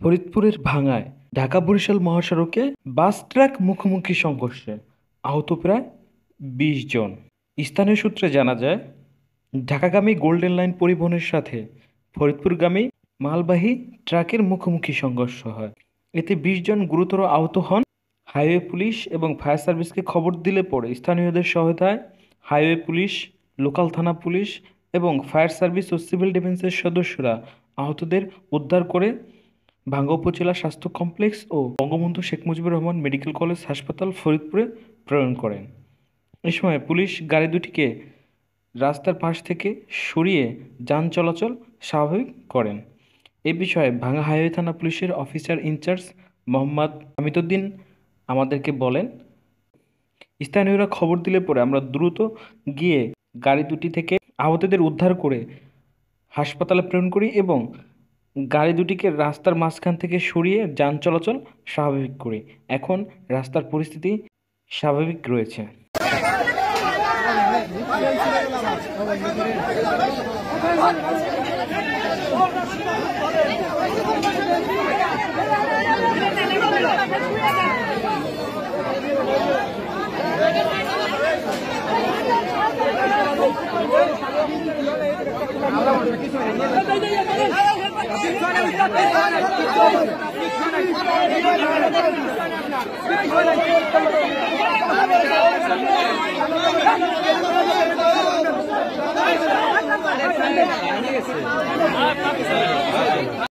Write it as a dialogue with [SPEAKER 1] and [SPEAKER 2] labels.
[SPEAKER 1] ফরিদপুরের ভাঙায় ঢাকা বরিশাল মহাসড়কে বাস ট্রাক মুখোমুখি সংঘর্ষে আহত প্রায় বিশ জন স্থানীয় সূত্রে জানা যায় ঢাকাগামী গোল্ডেন লাইন পরিবহনের সাথে ফরিদপুরগামী মালবাহী ট্রাকের মুখোমুখি সংঘর্ষ হয় এতে বিশ জন গুরুতর আহত হন হাইওয়ে পুলিশ এবং ফায়ার সার্ভিসকে খবর দিলে পরে স্থানীয়দের সহায়তায় হাইওয়ে পুলিশ লোকাল থানা পুলিশ এবং ফায়ার সার্ভিস ও সিভিল ডিফেন্সের সদস্যরা আহতদের উদ্ধার করে ভাঙ্গা উপজেলা স্বাস্থ্য কমপ্লেক্স ও বঙ্গবন্ধু শেখ মুজিবুর রহমান মেডিকেল কলেজ হাসপাতাল ফরিদপুরে প্রেরণ করেন এ সময় পুলিশ গাড়ি দুটিকে রাস্তার পাশ থেকে সরিয়ে যান চলাচল স্বাভাবিক করেন এ বিষয়ে ভাঙ্গা হাইওয়ে থানা পুলিশের অফিসার ইনচার্জ মোহাম্মদ আমিতুদ্দিন আমাদেরকে বলেন স্থানীয়রা খবর দিলে পরে আমরা দ্রুত গিয়ে গাড়ি দুটি থেকে আহতদের উদ্ধার করে হাসপাতালে প্রেরণ করি এবং গাড়ি দুটিকে রাস্তার মাঝখান থেকে সরিয়ে যান চলাচল স্বাভাবিক করে এখন রাস্তার পরিস্থিতি স্বাভাবিক রয়েছে
[SPEAKER 2] Thank you. あっパクさん。